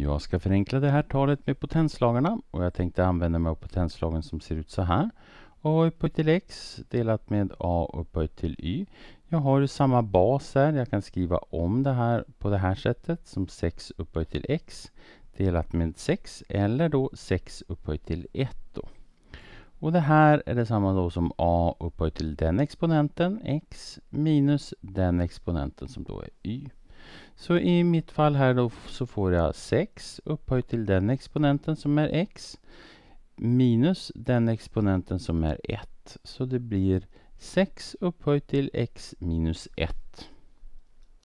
Jag ska förenkla det här talet med potenslagarna och jag tänkte använda mig av potenslagen som ser ut så här. A upphöjt till x delat med a upphöjt till y. Jag har samma bas här. Jag kan skriva om det här på det här sättet som 6 upphöjt till x delat med 6 eller då 6 upphöjt till 1. Då. Och det här är detsamma då som a upphöjt till den exponenten x minus den exponenten som då är y. Så i mitt fall här då så får jag 6 upphöjt till den exponenten som är x minus den exponenten som är 1. Så det blir 6 upphöjt till x minus 1.